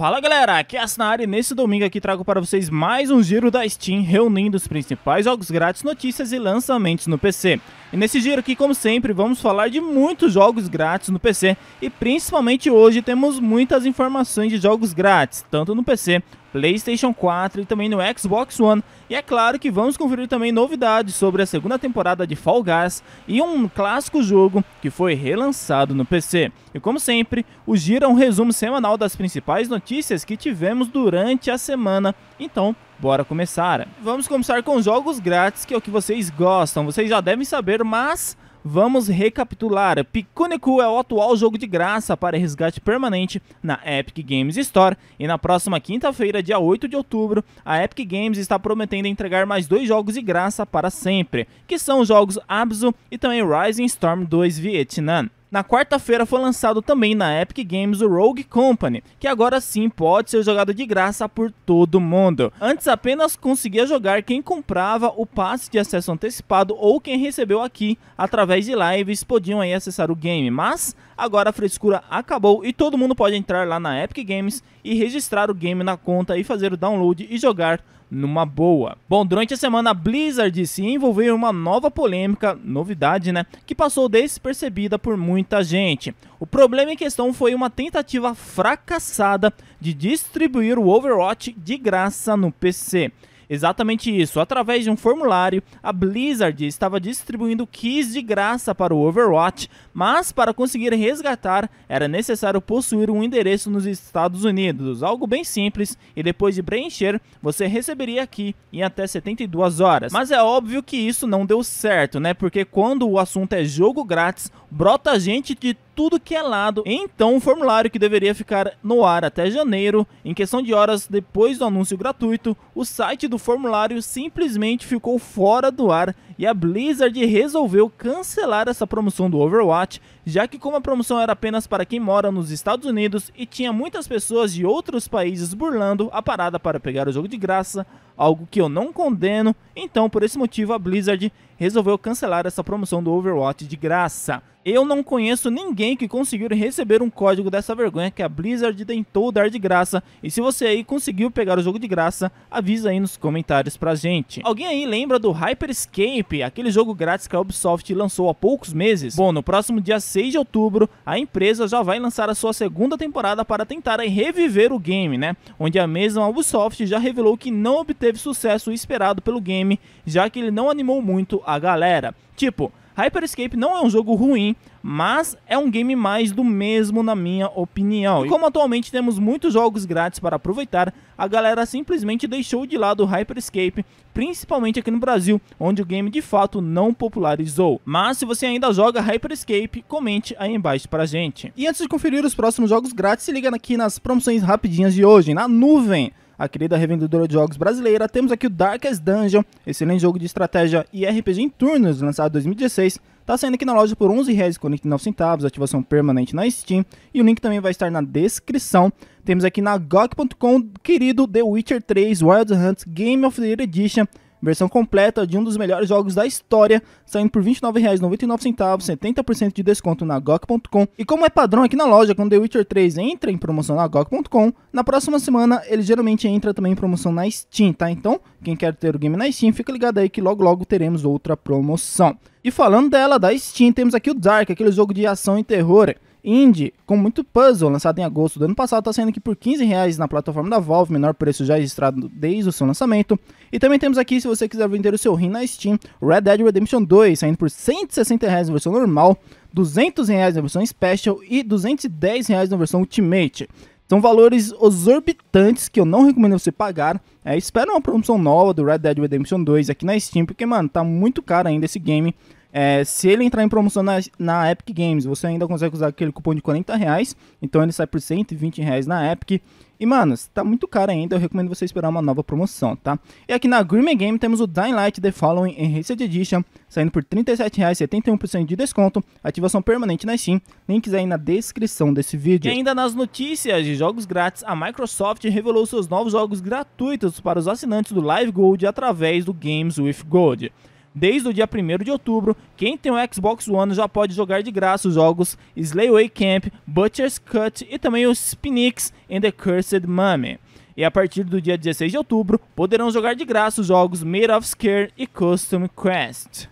Fala galera, aqui é a Sinari e nesse domingo aqui trago para vocês mais um giro da Steam reunindo os principais jogos grátis, notícias e lançamentos no PC. E nesse giro aqui, como sempre, vamos falar de muitos jogos grátis no PC e principalmente hoje temos muitas informações de jogos grátis, tanto no PC PlayStation 4 e também no Xbox One. E é claro que vamos conferir também novidades sobre a segunda temporada de Fall Guys e um clássico jogo que foi relançado no PC. E como sempre, o Gira é um resumo semanal das principais notícias que tivemos durante a semana. Então, bora começar. Vamos começar com jogos grátis, que é o que vocês gostam, vocês já devem saber, mas Vamos recapitular. Pikuniku é o atual jogo de graça para resgate permanente na Epic Games Store e na próxima quinta-feira, dia 8 de outubro, a Epic Games está prometendo entregar mais dois jogos de graça para sempre, que são os jogos Abzu e também Rising Storm 2 Vietnam. Na quarta-feira foi lançado também na Epic Games o Rogue Company, que agora sim pode ser jogado de graça por todo mundo. Antes apenas conseguia jogar quem comprava o passe de acesso antecipado ou quem recebeu aqui através de lives podiam aí acessar o game, mas agora a frescura acabou e todo mundo pode entrar lá na Epic Games e registrar o game na conta e fazer o download e jogar numa boa. Bom, durante a semana a Blizzard se envolveu em uma nova polêmica, novidade, né, que passou despercebida por muita gente. O problema em questão foi uma tentativa fracassada de distribuir o Overwatch de graça no PC. Exatamente isso. Através de um formulário, a Blizzard estava distribuindo keys de graça para o Overwatch, mas para conseguir resgatar era necessário possuir um endereço nos Estados Unidos, algo bem simples, e depois de preencher, você receberia aqui em até 72 horas. Mas é óbvio que isso não deu certo, né? Porque quando o assunto é jogo grátis, brota gente de tudo que é lado. Então, um formulário que deveria ficar no ar até janeiro, em questão de horas depois do anúncio gratuito, o site do formulário simplesmente ficou fora do ar e a Blizzard resolveu cancelar essa promoção do Overwatch já que como a promoção era apenas para quem mora nos Estados Unidos e tinha muitas pessoas de outros países burlando a parada para pegar o jogo de graça, algo que eu não condeno, então por esse motivo a Blizzard resolveu cancelar essa promoção do Overwatch de graça. Eu não conheço ninguém que conseguiu receber um código dessa vergonha que a Blizzard tentou dar de graça, e se você aí conseguiu pegar o jogo de graça, avisa aí nos comentários pra gente. Alguém aí lembra do Hyper Escape, aquele jogo grátis que a Ubisoft lançou há poucos meses? Bom, no próximo dia 6 16 de outubro, a empresa já vai lançar a sua segunda temporada para tentar reviver o game, né? Onde a mesma Ubisoft já revelou que não obteve sucesso esperado pelo game, já que ele não animou muito a galera. Tipo, Hyper Escape não é um jogo ruim, mas é um game mais do mesmo, na minha opinião. E como atualmente temos muitos jogos grátis para aproveitar, a galera simplesmente deixou de lado o Hyperscape, principalmente aqui no Brasil, onde o game de fato não popularizou. Mas se você ainda joga Hyperscape, comente aí embaixo pra gente. E antes de conferir os próximos jogos grátis, se liga aqui nas promoções rapidinhas de hoje, na nuvem a querida revendedora de jogos brasileira, temos aqui o Darkest Dungeon, excelente jogo de estratégia e RPG em turnos, lançado em 2016. Está saindo aqui na loja por R$ 11,49, ativação permanente na Steam, e o link também vai estar na descrição. Temos aqui na GOG.com, querido The Witcher 3 Wild Hunt Game of the Year Edition, Versão completa de um dos melhores jogos da história, saindo por R$ 29,99, 70% de desconto na GOG.com. E como é padrão aqui na loja, quando The Witcher 3 entra em promoção na GOG.com, na próxima semana ele geralmente entra também em promoção na Steam, tá? Então, quem quer ter o game na Steam, fica ligado aí que logo logo teremos outra promoção. E falando dela, da Steam, temos aqui o Dark, aquele jogo de ação e terror indie com muito puzzle, lançado em agosto do ano passado, está saindo aqui por 15 reais na plataforma da Valve, menor preço já registrado desde o seu lançamento. E também temos aqui, se você quiser vender o seu rim na Steam, Red Dead Redemption 2, saindo por 160 reais na versão normal, 200 reais na versão Special e 210 reais na versão Ultimate. São valores exorbitantes que eu não recomendo você pagar. É, espera uma promoção nova do Red Dead Redemption 2 aqui na Steam, porque, mano, tá muito caro ainda esse game. É, se ele entrar em promoção na, na Epic Games, você ainda consegue usar aquele cupom de 40 reais. Então ele sai por 120 reais na Epic. E, mano, tá muito caro ainda, eu recomendo você esperar uma nova promoção, tá? E aqui na Grimmy Game temos o Dying Light The Following Enhanced Edition, saindo por R$ 37,71% de desconto, ativação permanente na Steam, links aí na descrição desse vídeo. E ainda nas notícias de jogos grátis, a Microsoft revelou seus novos jogos gratuitos para os assinantes do Live Gold através do Games with Gold. Desde o dia 1 de outubro, quem tem o um Xbox One já pode jogar de graça os jogos Slayaway Camp, Butcher's Cut e também os Spinix and the Cursed Mummy. E a partir do dia 16 de outubro, poderão jogar de graça os jogos Made of Scare e Custom Quest.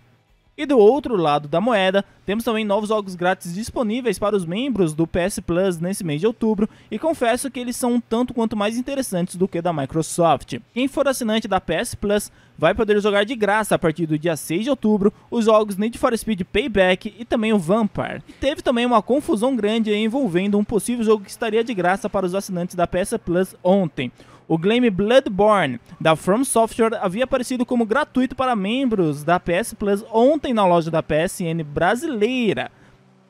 E do outro lado da moeda, temos também novos jogos grátis disponíveis para os membros do PS Plus nesse mês de outubro, e confesso que eles são um tanto quanto mais interessantes do que da Microsoft. Quem for assinante da PS Plus vai poder jogar de graça a partir do dia 6 de outubro os jogos Need for Speed Payback e também o Vampire. E teve também uma confusão grande envolvendo um possível jogo que estaria de graça para os assinantes da PS Plus ontem. O game Bloodborne da From Software havia aparecido como gratuito para membros da PS Plus ontem na loja da PSN brasileira.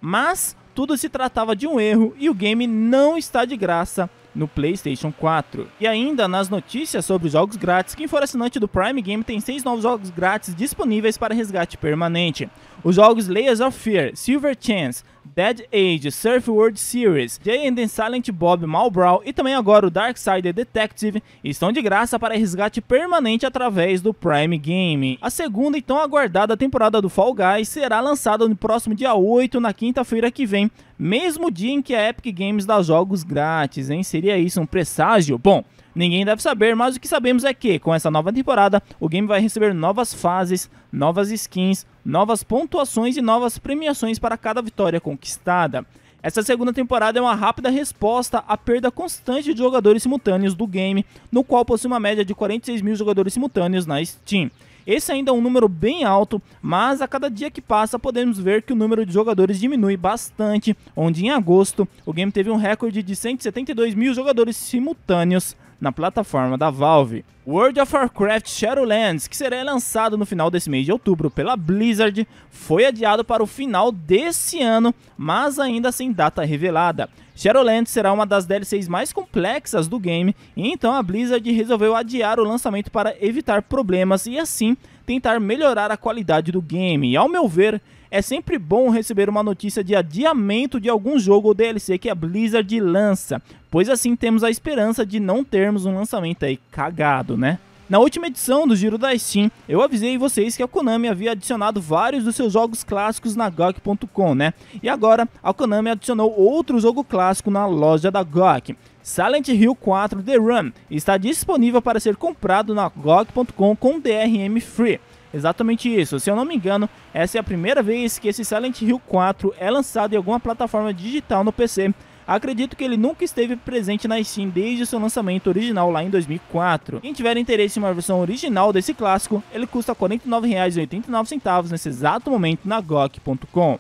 Mas tudo se tratava de um erro e o game não está de graça no PlayStation 4. E ainda nas notícias sobre jogos grátis, quem for assinante do Prime Game tem seis novos jogos grátis disponíveis para resgate permanente. Os jogos Layers of Fear, Silver Chance, Dead Age, Surf World Series, Jay and the Silent Bob Malbrow e também agora o Darksider Detective estão de graça para resgate permanente através do Prime Game. A segunda então aguardada temporada do Fall Guys será lançada no próximo dia 8, na quinta-feira que vem, mesmo dia em que a Epic Games dá jogos grátis, hein? Seria isso um presságio? Bom, ninguém deve saber, mas o que sabemos é que, com essa nova temporada, o game vai receber novas fases, novas skins, novas pontuações e novas premiações para cada vitória conquistada. Essa segunda temporada é uma rápida resposta à perda constante de jogadores simultâneos do game, no qual possui uma média de 46 mil jogadores simultâneos na Steam. Esse ainda é um número bem alto, mas a cada dia que passa podemos ver que o número de jogadores diminui bastante, onde em agosto o game teve um recorde de 172 mil jogadores simultâneos na plataforma da Valve. World of Warcraft Shadowlands, que será lançado no final desse mês de outubro pela Blizzard, foi adiado para o final desse ano, mas ainda sem data revelada. Shadowlands será uma das DLCs mais complexas do game, e então a Blizzard resolveu adiar o lançamento para evitar problemas e assim tentar melhorar a qualidade do game. E ao meu ver, é sempre bom receber uma notícia de adiamento de algum jogo ou DLC que a é Blizzard lança, pois assim temos a esperança de não termos um lançamento aí cagado, né? Na última edição do Giro da Steam, eu avisei vocês que a Konami havia adicionado vários dos seus jogos clássicos na GOG.com, né? E agora, a Konami adicionou outro jogo clássico na loja da GOG. Silent Hill 4 The Run está disponível para ser comprado na GOG.com com DRM Free. Exatamente isso. Se eu não me engano, essa é a primeira vez que esse Silent Hill 4 é lançado em alguma plataforma digital no PC. Acredito que ele nunca esteve presente na Steam desde seu lançamento original lá em 2004. Quem tiver interesse em uma versão original desse clássico, ele custa R$ 49,89 nesse exato momento na GOG.com.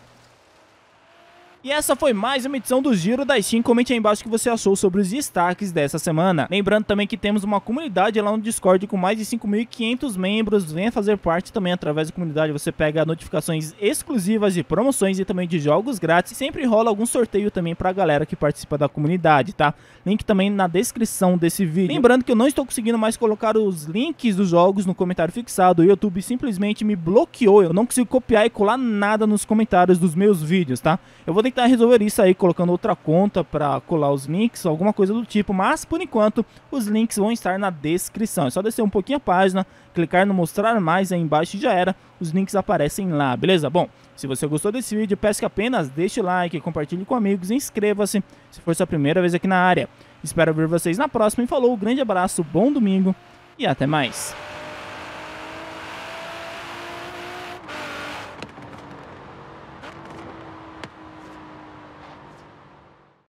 E essa foi mais uma edição do Giro da Steam. Comente aí embaixo o que você achou sobre os destaques dessa semana. Lembrando também que temos uma comunidade lá no Discord com mais de 5.500 membros. Venha fazer parte também através da comunidade. Você pega notificações exclusivas de promoções e também de jogos grátis. Sempre rola algum sorteio também pra galera que participa da comunidade, tá? Link também na descrição desse vídeo. Lembrando que eu não estou conseguindo mais colocar os links dos jogos no comentário fixado. O YouTube simplesmente me bloqueou. Eu não consigo copiar e colar nada nos comentários dos meus vídeos, tá? Eu vou tentar tentar resolver isso aí colocando outra conta para colar os links, alguma coisa do tipo, mas por enquanto os links vão estar na descrição. É só descer um pouquinho a página, clicar no mostrar mais aí embaixo e já era, os links aparecem lá, beleza? Bom, se você gostou desse vídeo, peço que apenas deixe o like, compartilhe com amigos e inscreva-se se for sua primeira vez aqui na área. Espero ver vocês na próxima e falou, grande abraço, bom domingo e até mais.